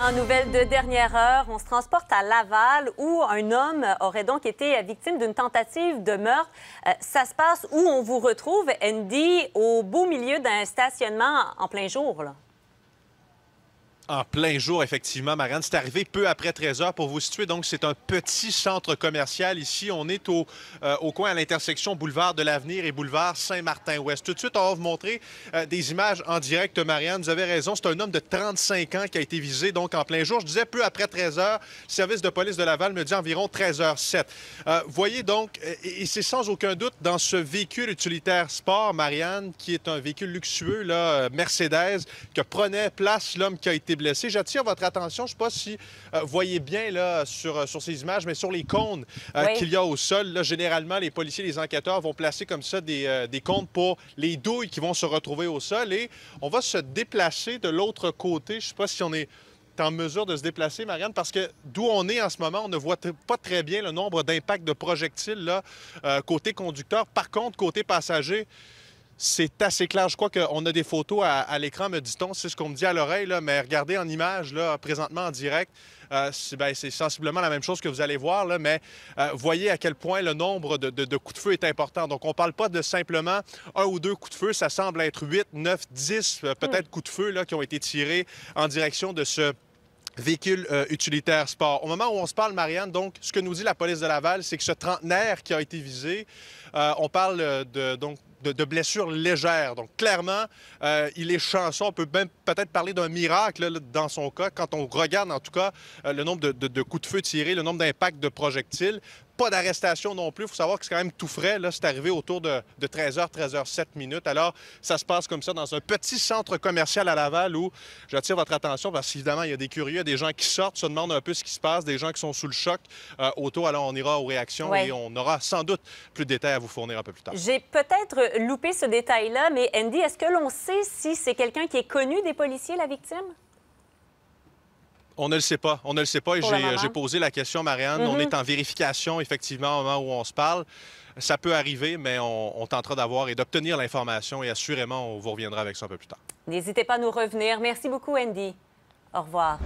En nouvelle de dernière heure, on se transporte à Laval où un homme aurait donc été victime d'une tentative de meurtre. Euh, ça se passe où on vous retrouve, Andy, au beau milieu d'un stationnement en plein jour. En plein jour, effectivement, Marianne. C'est arrivé peu après 13 heures pour vous situer. Donc, c'est un petit centre commercial ici. On est euh, au, coin à l'intersection boulevard de l'Avenir et boulevard Saint-Martin-Ouest. Tout de suite, on va vous montrer euh, des images en direct, Marianne. Vous avez raison. C'est un homme de 35 ans qui a été visé, donc en plein jour. Je disais peu après 13 h service de police de Laval me dit environ 13 h 7 voyez donc, euh, et c'est sans aucun doute dans ce véhicule utilitaire sport, Marianne, qui est un véhicule luxueux, là, Mercedes, que prenait place l'homme qui a été J'attire votre attention, je ne sais pas si euh, vous voyez bien là, sur, euh, sur ces images, mais sur les cônes euh, qu'il y a au sol, là, généralement, les policiers, les enquêteurs vont placer comme ça des, cônes pour les douilles qui vont se retrouver au sol. Et on va se déplacer de l'autre côté. Je ne sais pas si on est en mesure de se déplacer, Marianne, parce que d'où on est en ce moment, on ne voit pas très bien le nombre d'impacts de projectiles là, côté conducteur. Par contre, côté passager, c'est assez clair. Je crois qu'on a des photos à, l'écran, me dit-on. C'est ce qu'on me dit à l'oreille, mais regardez en image, là, présentement en direct, euh, ben, c'est sensiblement la même chose que vous allez voir, là, mais euh, voyez à quel point le nombre de, coups de feu est important. Donc, on ne parle pas de simplement un ou deux coups de feu. Ça semble être huit, neuf, dix euh, peut-être hmm. coups de feu là, qui ont été tirés en direction de ce Véhicule euh, utilitaire sport. Au moment où on se parle, Marianne, donc, ce que nous dit la police de Laval, c'est que ce trentenaire qui a été visé, euh, on parle euh, de, donc, de, blessures légères. Donc, clairement, il est chanceux. On peut même peut-être parler d'un miracle dans son cas, quand on regarde, en tout cas, le nombre de, de, coups de feu tirés, le nombre d'impacts de projectiles. Pas d'arrestation non plus. Il faut savoir que c'est quand même tout frais. Là, c'est arrivé autour de, 13h, 13h07 minutes. Alors, ça se passe comme ça dans un petit centre commercial à Laval où j'attire votre attention parce qu'évidemment, il y a des curieux, des gens qui sortent, se demandent un peu ce qui se passe, des gens qui sont sous le choc. Euh, auto, alors on ira aux réactions et on aura sans doute plus de détails à vous fournir un peu plus tard. J'ai peut-être loupé ce détail-là, mais Andy, est-ce que l'on sait si c'est quelqu'un qui est connu des policiers, la victime? On ne le sait pas. On ne le sait pas. Et J'ai euh, posé la question, Marianne. On mm-hmm. est en vérification, effectivement, au moment où on se parle. Ça peut arriver, mais on, on tentera d'avoir et d'obtenir l'information et assurément, on vous reviendra avec ça un peu plus tard. N'hésitez pas à nous revenir. Merci beaucoup, Andy. Au revoir.